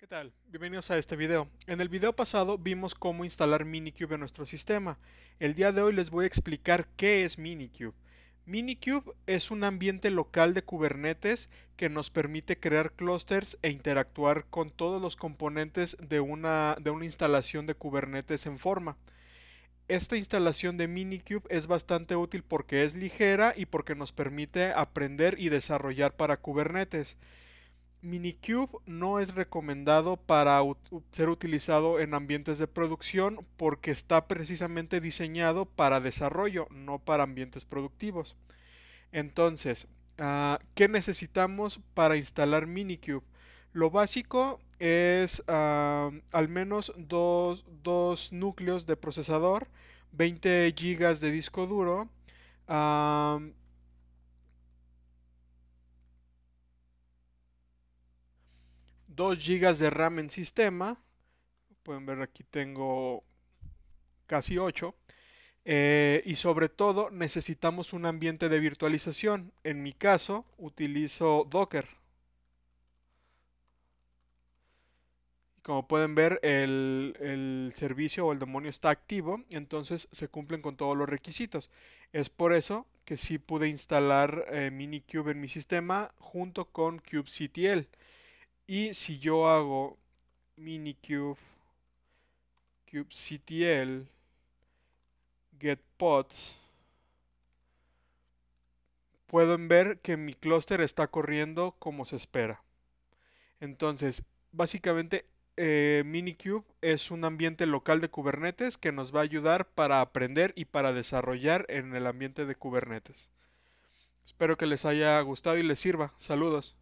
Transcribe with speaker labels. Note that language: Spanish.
Speaker 1: ¿Qué tal? Bienvenidos a este video. En el video pasado vimos cómo instalar Minikube en nuestro sistema. El día de hoy les voy a explicar qué es Minikube. Minikube es un ambiente local de Kubernetes que nos permite crear clusters e interactuar con todos los componentes de una, de una instalación de Kubernetes en forma. Esta instalación de Minikube es bastante útil porque es ligera y porque nos permite aprender y desarrollar para Kubernetes. Minikube no es recomendado para ser utilizado en ambientes de producción porque está precisamente diseñado para desarrollo, no para ambientes productivos. Entonces, ah, ¿qué necesitamos para instalar Minikube? Lo básico es ah, al menos dos, núcleos de procesador, 20 GB de disco duro, ah, 2 GB de RAM en sistema. Pueden ver aquí tengo casi 8. Eh, y sobre todo necesitamos un ambiente de virtualización. En mi caso utilizo Docker. Como pueden ver el, servicio o el demonio está activo, entonces se cumplen con todos los requisitos. Es por eso que sí pude instalar eh, Minikube en mi sistema junto con kubectl. Y si yo hago minikube kubectl get pods, pueden ver que mi clúster está corriendo como se espera. Entonces, básicamente eh, Minikube es un ambiente local de Kubernetes que nos va a ayudar para aprender y para desarrollar en el ambiente de Kubernetes. Espero que les haya gustado y les sirva. Saludos.